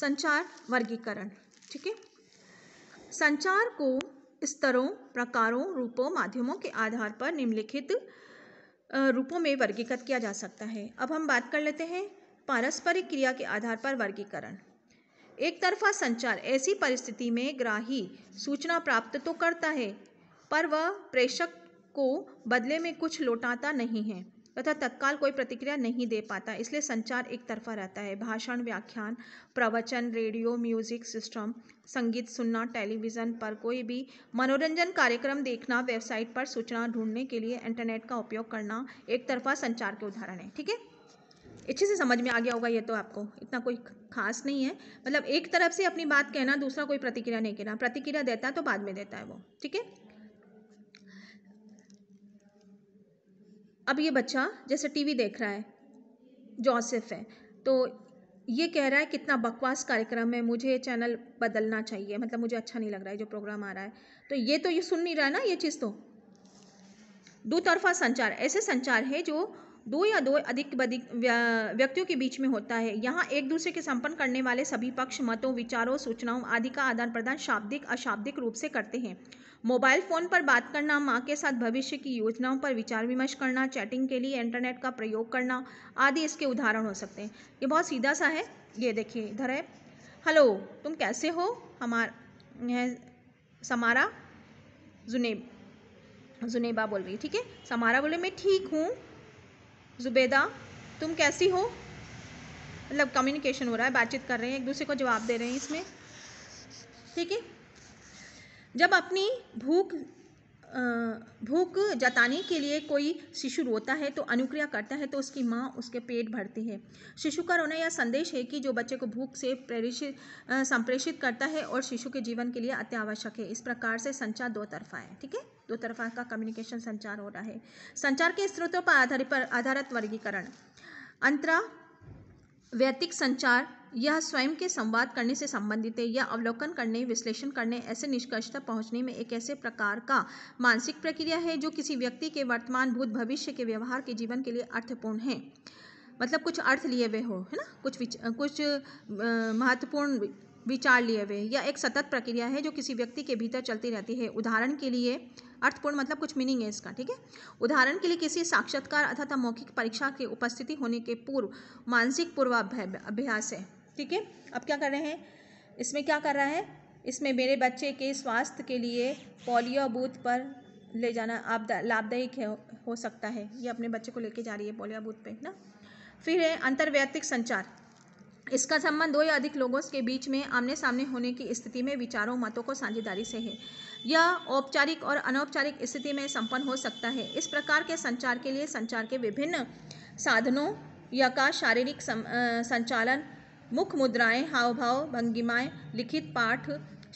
संचार वर्गीकरण ठीक है संचार को स्तरों प्रकारों रूपों माध्यमों के आधार पर निम्नलिखित रूपों में वर्गीकृत किया जा सकता है अब हम बात कर लेते हैं पारस्परिक क्रिया के आधार पर वर्गीकरण एक तरफा संचार ऐसी परिस्थिति में ग्राही सूचना प्राप्त तो करता है पर वह प्रेषक को बदले में कुछ लौटाता नहीं है तथा तत्काल कोई प्रतिक्रिया नहीं दे पाता इसलिए संचार एक तरफा रहता है भाषण व्याख्यान प्रवचन रेडियो म्यूजिक सिस्टम संगीत सुनना टेलीविज़न पर कोई भी मनोरंजन कार्यक्रम देखना वेबसाइट पर सूचना ढूंढने के लिए इंटरनेट का उपयोग करना एक तरफा संचार के उदाहरण है ठीक है अच्छे से समझ में आ गया होगा ये तो आपको इतना कोई खास नहीं है मतलब एक तरफ से अपनी बात कहना दूसरा कोई प्रतिक्रिया नहीं कहना प्रतिक्रिया देता है तो बाद में देता है वो ठीक है अब ये बच्चा जैसे टीवी देख रहा है जोसेफ है तो ये कह रहा है कितना बकवास कार्यक्रम है मुझे चैनल बदलना चाहिए मतलब मुझे अच्छा नहीं लग रहा है जो प्रोग्राम आ रहा है तो ये तो ये सुन नहीं रहा है ना ये चीज़ तो दो तरफा संचार ऐसे संचार है जो दो या दो अधिक अधिक व्यक्तियों के बीच में होता है यहाँ एक दूसरे के संपन्न करने वाले सभी पक्ष मतों विचारों सूचनाओं आदि का आदान प्रदान शाब्दिक अशाब्दिक रूप से करते हैं मोबाइल फ़ोन पर बात करना माँ के साथ भविष्य की योजनाओं पर विचार विमर्श करना चैटिंग के लिए इंटरनेट का प्रयोग करना आदि इसके उदाहरण हो सकते हैं ये बहुत सीधा सा है ये देखिए इधर है हेलो तुम कैसे हो हमारा समारा जुनेब जुनेबा बोल रही ठीक है समारा बोले मैं ठीक हूँ जुबेदा तुम कैसी हो मतलब कम्युनिकेशन हो रहा है बातचीत कर रहे हैं एक दूसरे को जवाब दे रहे हैं इसमें ठीक है जब अपनी भूख भूख जताने के लिए कोई शिशु रोता है तो अनुक्रिया करता है तो उसकी माँ उसके पेट भरती है शिशु का रोना यह संदेश है कि जो बच्चे को भूख से प्रेरित संप्रेषित करता है और शिशु के जीवन के लिए अत्यावश्यक है इस प्रकार से संचार दो तरफा है ठीक है दो तरफा का कम्युनिकेशन संचार हो रहा है संचार के स्रोतों पर आधारित पर आधारित वर्गीकरण अंतरा व्यतिक संचार यह स्वयं के संवाद करने से संबंधित है यह अवलोकन करने विश्लेषण करने ऐसे निष्कर्ष तक पहुंचने में एक ऐसे प्रकार का मानसिक प्रक्रिया है जो किसी व्यक्ति के वर्तमान भूत भविष्य के व्यवहार के जीवन के लिए अर्थपूर्ण है मतलब कुछ अर्थ लिए हुए हो है ना कुछ विच, कुछ महत्वपूर्ण विचार लिए हुए या एक सतत प्रक्रिया है जो किसी व्यक्ति के भीतर चलती रहती है उदाहरण के लिए अर्थपूर्ण मतलब कुछ मीनिंग है इसका ठीक है उदाहरण के लिए किसी साक्षात्कार अथवा मौखिक परीक्षा की उपस्थिति होने के पूर्व मानसिक पूर्वाभ्या अभ्यास है ठीक है अब क्या कर रहे हैं इसमें क्या कर रहा है इसमें मेरे बच्चे के स्वास्थ्य के लिए पोलियो बूथ पर ले जाना आप लाभदायक है हो सकता है ये अपने बच्चे को लेके जा रही है पोलियो बूथ पे ना फिर है अंतर्वैयक्तिक संचार इसका संबंध दो या अधिक लोगों के बीच में आमने सामने होने की स्थिति में विचारों मतों को साझेदारी से है यह औपचारिक और अनौपचारिक स्थिति में संपन्न हो सकता है इस प्रकार के संचार के लिए संचार के विभिन्न साधनों या का शारीरिक संचालन मुख्य मुद्राएं हाव भाव भंगिमाएं लिखित पाठ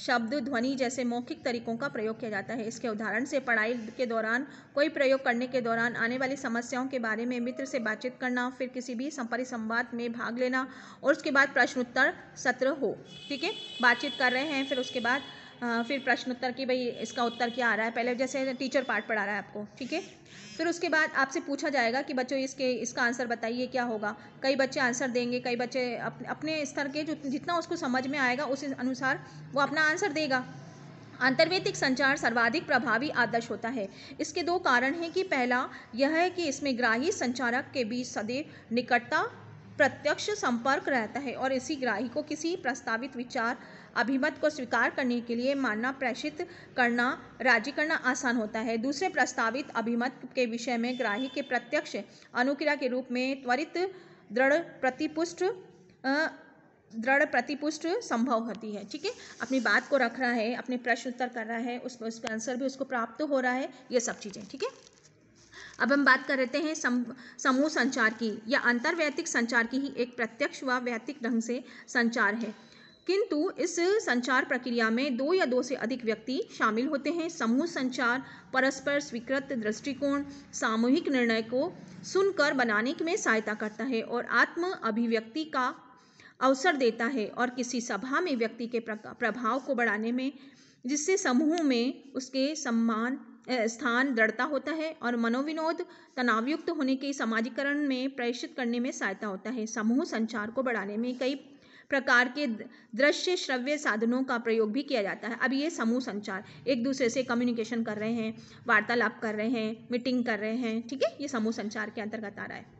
शब्द ध्वनि जैसे मौखिक तरीकों का प्रयोग किया जाता है इसके उदाहरण से पढ़ाई के दौरान कोई प्रयोग करने के दौरान आने वाली समस्याओं के बारे में मित्र से बातचीत करना फिर किसी भी संवाद में भाग लेना और उसके बाद प्रश्नोत्तर सत्र हो ठीक है बातचीत कर रहे हैं फिर उसके बाद फिर प्रश्न उत्तर की भाई इसका उत्तर क्या आ रहा है पहले जैसे टीचर पार्ट पढ़ा रहा है आपको ठीक है फिर उसके बाद आपसे पूछा जाएगा कि बच्चों इसके इसका आंसर बताइए क्या होगा कई बच्चे आंसर देंगे कई बच्चे अप, अपने स्तर के जो जितना उसको समझ में आएगा उस अनुसार वो अपना आंसर देगा आंतर्वेदिक संचार सर्वाधिक प्रभावी आदर्श होता है इसके दो कारण हैं कि पहला यह है कि इसमें ग्राही संचारक के बीच सदैव निकटता प्रत्यक्ष संपर्क रहता है और इसी ग्राही को किसी प्रस्तावित विचार अभिमत को स्वीकार करने के लिए मानना प्रेषित करना राजी करना आसान होता है दूसरे प्रस्तावित अभिमत के विषय में ग्राही के प्रत्यक्ष अनुक्रिया के रूप में त्वरित दृढ़ प्रतिपुष्ट दृढ़ प्रतिपुष्ट संभव होती है ठीक है अपनी बात को रख रहा है अपने प्रश्न उत्तर कर रहा है उस पर उसका आंसर भी उसको प्राप्त हो रहा है ये सब चीज़ें ठीक है अब हम बात कर रहे हैं सम, समूह संचार की या अंतर्वैयक्तिक संचार की ही एक प्रत्यक्ष व वैतिक ढंग से संचार है किंतु इस संचार प्रक्रिया में दो या दो से अधिक व्यक्ति शामिल होते हैं समूह संचार परस्पर स्वीकृत दृष्टिकोण सामूहिक निर्णय को सुनकर बनाने में सहायता करता है और आत्म अभिव्यक्ति का अवसर देता है और किसी सभा में व्यक्ति के प्रभाव को बढ़ाने में जिससे समूह में उसके सम्मान स्थान दृढ़ता होता है और मनोविनोद तनावयुक्त होने के सामाजिकरण में प्रेषित करने में सहायता होता है समूह संचार को बढ़ाने में कई प्रकार के दृश्य श्रव्य साधनों का प्रयोग भी किया जाता है अब ये समूह संचार एक दूसरे से कम्युनिकेशन कर रहे हैं वार्तालाप कर रहे हैं मीटिंग कर रहे हैं ठीक है ये समूह संचार के अंतर्गत आ रहा है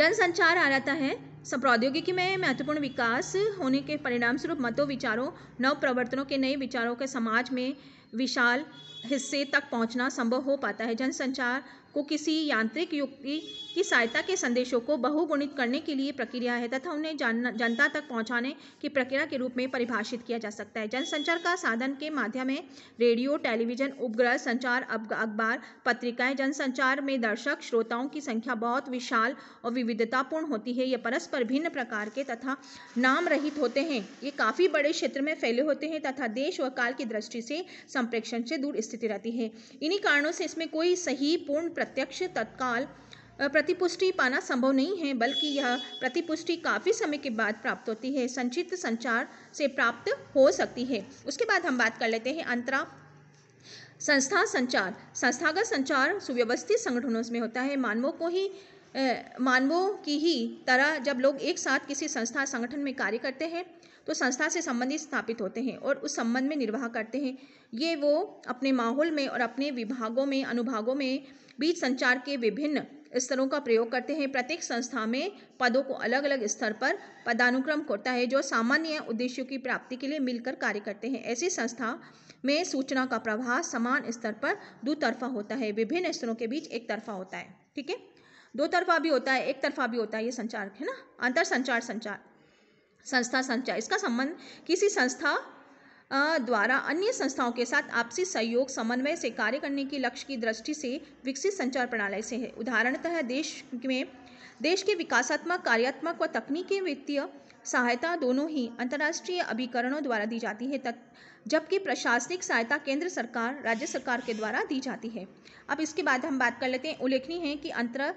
जनसंचार आ जाता है प्रौद्योगिकी में महत्वपूर्ण विकास होने के परिणाम स्वरूप मतों विचारों नव प्रवर्तनों के नए विचारों के समाज में विशाल हिस्से तक पहुंचना संभव हो पाता है जनसंचार को किसी यांत्रिक युक्ति की सहायता के संदेशों को बहुगुणित करने के लिए प्रक्रिया है तथा उन्हें जान जनता तक पहुंचाने की प्रक्रिया के रूप में परिभाषित किया जा सकता है जनसंचार का साधन के माध्यम है रेडियो टेलीविजन उपग्रह संचार अखबार पत्रिकाएं जनसंचार में दर्शक श्रोताओं की संख्या बहुत विशाल और विविधतापूर्ण होती है यह परस्पर परस्पर भिन्न प्रकार के तथा नाम रहित होते हैं ये काफ़ी बड़े क्षेत्र में फैले होते हैं तथा देश व काल की दृष्टि से संप्रेक्षण से दूर स्थिति रहती है इन्हीं कारणों से इसमें कोई सही पूर्ण प्रत्यक्ष तत्काल प्रतिपुष्टि पाना संभव नहीं है बल्कि यह प्रतिपुष्टि काफ़ी समय के बाद प्राप्त होती है संचित संचार से प्राप्त हो सकती है उसके बाद हम बात कर लेते हैं अंतरा संस्था संचार संस्थागत संचार सुव्यवस्थित संगठनों में होता है मानवों को ही मानवों की ही तरह जब लोग एक साथ किसी संस्था संगठन में कार्य करते हैं तो संस्था से संबंधित स्थापित होते हैं और उस संबंध में निर्वाह करते हैं ये वो अपने माहौल में और अपने विभागों में अनुभागों में बीच संचार के विभिन्न स्तरों का प्रयोग करते हैं प्रत्येक संस्था में पदों को अलग अलग स्तर पर पदानुक्रम होता है जो सामान्य उद्देश्यों की प्राप्ति के लिए मिलकर कार्य करते हैं ऐसी संस्था में सूचना का प्रवाह समान स्तर पर दो तरफा होता है विभिन्न स्तरों के बीच एक तरफा होता है ठीक है दो तरफा भी होता है एक तरफा भी होता है ये संचार है ना अंतर संचार संचार संस्था संचार इसका संबंध किसी संस्था द्वारा अन्य संस्थाओं के साथ आपसी सहयोग समन्वय से कार्य करने की लक्ष्य की दृष्टि से विकसित संचार प्रणाली से है उदाहरणतः देश में देश के विकासात्मक कार्यात्मक व तकनीकी वित्तीय सहायता दोनों ही अंतर्राष्ट्रीय अभिकरणों द्वारा दी जाती है तक जबकि प्रशासनिक सहायता केंद्र सरकार राज्य सरकार के द्वारा दी जाती है अब इसके बाद हम बात कर लेते हैं उल्लेखनीय है कि अंतर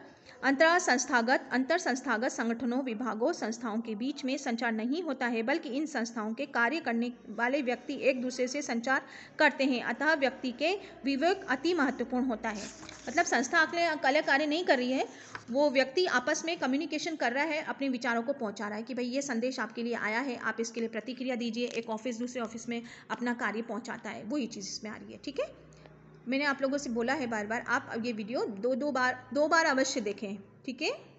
अंतरा संस्थागत अंतर संस्थागत संगठनों विभागों संस्थाओं के बीच में संचार नहीं होता है बल्कि इन संस्थाओं के कार्य करने वाले व्यक्ति एक दूसरे से संचार करते हैं अतः व्यक्ति के विवेक अति महत्वपूर्ण होता है मतलब संस्था अकेले कार्य नहीं कर रही है वो व्यक्ति आपस में कम्युनिकेशन कर रहा है अपने विचारों को पहुंचा रहा है कि भाई ये संदेश आपके लिए आया है आप इसके लिए प्रतिक्रिया दीजिए एक ऑफिस दूसरे ऑफिस में अपना कार्य पहुंचाता है वही चीज़ इसमें आ रही है ठीक है मैंने आप लोगों से बोला है बार बार आप ये वीडियो दो दो बार दो बार अवश्य देखें ठीक है